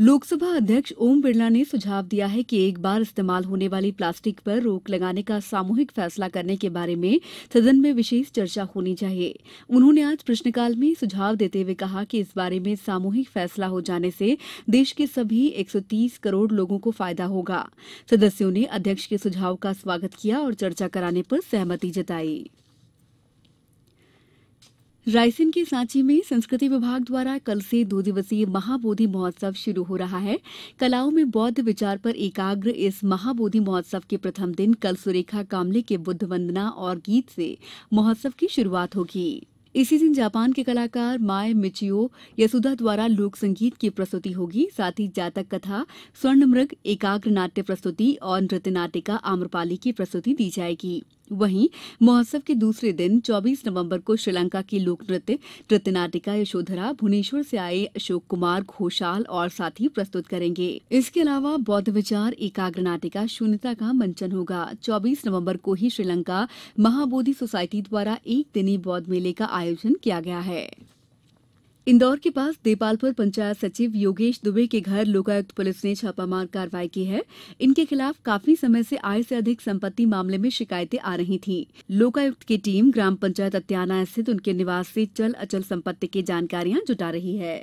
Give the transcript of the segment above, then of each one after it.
लोकसभा अध्यक्ष ओम बिरला ने सुझाव दिया है कि एक बार इस्तेमाल होने वाली प्लास्टिक पर रोक लगाने का सामूहिक फैसला करने के बारे में सदन में विशेष चर्चा होनी चाहिए उन्होंने आज प्रश्नकाल में सुझाव देते हुए कहा कि इस बारे में सामूहिक फैसला हो जाने से देश के सभी 130 करोड़ लोगों को फायदा होगा सदस्यों ने अध्यक्ष के सुझाव का स्वागत किया और चर्चा कराने पर सहमति जतायी महाबोधि रायसेन के सांची में संस्कृति विभाग द्वारा कल से दो दिवसीय महाबोधि महोत्सव शुरू हो रहा है कलाओं में बौद्ध विचार पर एकाग्र इस महाबोधि महोत्सव के प्रथम दिन कल सुरेखा कामले के बुद्ध वंदना और गीत से महोत्सव की शुरूआत होगी इसी दिन जापान के कलाकार माय मिचियो यसुदा द्वारा लोक संगीत की प्रस्तुति होगी साथ ही जातक कथा स्वर्ण मृग एकाग्र नाट्य प्रस्तुति और नृत्य नाटिका आम्रपाली की प्रस्तुति दी जाएगी वहीं महोत्सव के दूसरे दिन चौबीस नवम्बर को श्रीलंका की लोक नृत्य नाटिका यशोधरा भुवनेश्वर से आए अशोक कुमार घोषाल और साथी प्रस्तुत करेंगे इसके अलावा बौद्ध विचार एकाग्र नाटिका शून्यता का मंचन होगा चौबीस नवम्बर को ही श्रीलंका महाबोधि सोसायटी द्वारा एक दिनी बौद्ध मेले का आयोजन किया गया है इंदौर के पास देपालपुर पंचायत सचिव योगेश दुबे के घर लोकायुक्त पुलिस ने छापामार कार्रवाई की है इनके खिलाफ काफी समय से आय से अधिक संपत्ति मामले में शिकायतें आ रही थी लोकायुक्त की टीम ग्राम पंचायत अत्याना स्थित उनके निवास से चल अचल संपत्ति की जानकारियां जुटा रही है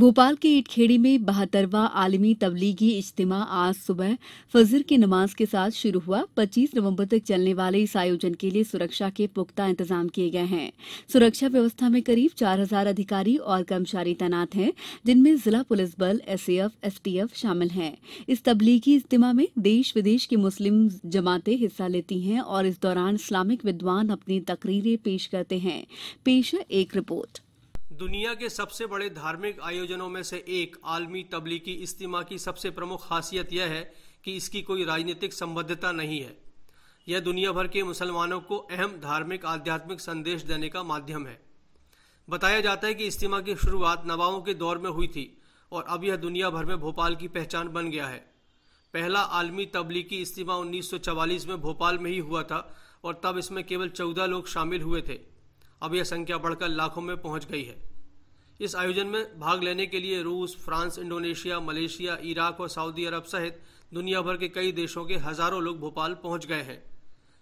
भोपाल के ईंटखेड़ी में बहत्तरवां आलमी तबलीगी इज्तिमा आज सुबह फजर की नमाज के साथ शुरू हुआ पच्चीस नवंबर तक चलने वाले इस आयोजन के लिए सुरक्षा के पुख्ता इंतजाम किए गए हैं सुरक्षा व्यवस्था में करीब चार हजार अधिकारी और कर्मचारी तैनात हैं जिनमें जिला पुलिस बल एसएएफ एसटीएफ शामिल हैं इस तबलीगी इज्तिमा में देश विदेश की मुस्लिम जमातें हिस्सा लेती हैं और इस दौरान इस्लामिक विद्वान अपनी तकरीरें पेश करते हैं पेश है एक रिपोर्ट दुनिया के सबसे बड़े धार्मिक आयोजनों में से एक आलमी तबलीगी इज्तिमा की सबसे प्रमुख खासियत यह है कि इसकी कोई राजनीतिक संबद्धता नहीं है यह दुनिया भर के मुसलमानों को अहम धार्मिक आध्यात्मिक संदेश देने का माध्यम है बताया जाता है कि इज्तिमा की शुरुआत नवाओं के दौर में हुई थी और अब यह दुनिया भर में भोपाल की पहचान बन गया है पहला आलमी तबलीगी इज्तिमा 1944 में भोपाल में ही हुआ था और तब इसमें केवल चौदह लोग शामिल हुए थे अब यह संख्या बढ़कर लाखों में पहुंच गई है इस आयोजन में भाग लेने के लिए रूस फ्रांस इंडोनेशिया मलेशिया इराक और सऊदी अरब सहित दुनिया भर के कई देशों के हजारों लोग भोपाल पहुंच गए हैं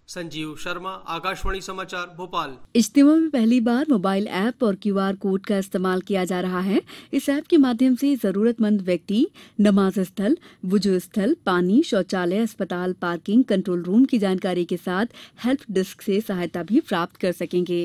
संजीव शर्मा आकाशवाणी समाचार भोपाल इज्तिमा में पहली बार मोबाइल ऐप और क्यूआर कोड का इस्तेमाल किया जा रहा है इस ऐप के माध्यम से जरूरतमंद व्यक्ति नमाज स्थल वजू स्थल पानी शौचालय अस्पताल पार्किंग कंट्रोल रूम की जानकारी के साथ हेल्प डेस्क से सहायता भी प्राप्त कर सकेंगे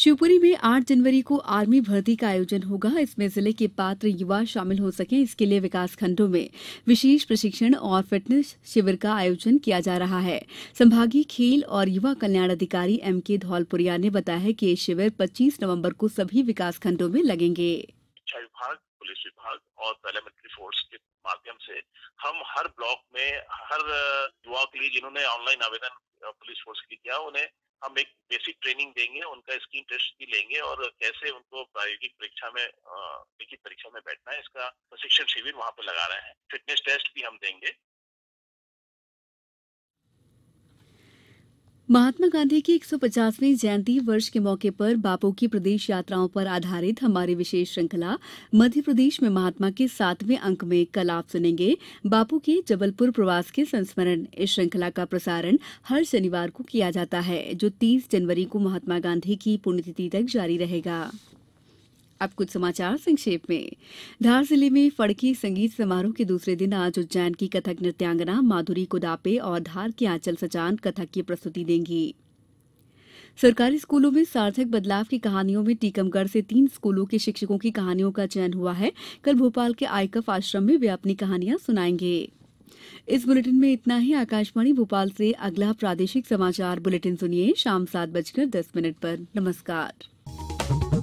शिवपुरी में आठ जनवरी को आर्मी भर्ती का आयोजन होगा इसमें जिले के पात्र युवा शामिल हो सके इसके लिए विकासखण्डों में विशेष प्रशिक्षण और फिटनेस शिविर का आयोजन किया जा रहा है संभागीय खेल और युवा कल्याण अधिकारी एम के धौलपुरिया ने बताया कि ये शिविर पच्चीस नवम्बर को सभी विकास खंडो में लगेंगे शिक्षा विभाग पुलिस विभाग और पैरामिलिट्री फोर्स के माध्यम से हम हर ब्लॉक में हर युवा के लिए जिन्होंने ऑनलाइन आवेदन पुलिस फोर्स के किया उन्हें हम एक बेसिक ट्रेनिंग देंगे उनका स्क्रीन टेस्ट भी लेंगे और कैसे उनको प्रायोगिक परीक्षा में लिखित परीक्षा में बैठना है इसका प्रशिक्षण शिविर वहाँ पर लगा रहे हैं फिटनेस टेस्ट भी हम देंगे महात्मा गांधी की एक सौ जयंती वर्ष के मौके पर बापू की प्रदेश यात्राओं पर आधारित हमारी विशेष श्रृंखला मध्य प्रदेश में महात्मा के सातवें अंक में कल आप सुनेंगे बापू के जबलपुर प्रवास के संस्मरण इस श्रृंखला का प्रसारण हर शनिवार को किया जाता है जो तीस जनवरी को महात्मा गांधी की पुण्यतिथि तक जारी रहेगा अब कुछ समाचार संक्षेप में धार जिले में फड़की संगीत समारोह के दूसरे दिन आज उज्जैन की कथक नृत्यांगना माधुरी कोदापे और धार की आंचल सचान कथक की प्रस्तुति देंगी सरकारी स्कूलों में सार्थक बदलाव की कहानियों में टीकमगढ़ से तीन स्कूलों के शिक्षकों की कहानियों का चयन हुआ है कल भोपाल के आईकफ आश्रम में वे अपनी कहानियां सुनाएंगे इस बुलेटिन में इतना ही आकाशवाणी भोपाल से अगला प्रादेशिक समाचार बुलेटिन सुनिए शाम सात बजकर दस मिनट पर नमस्कार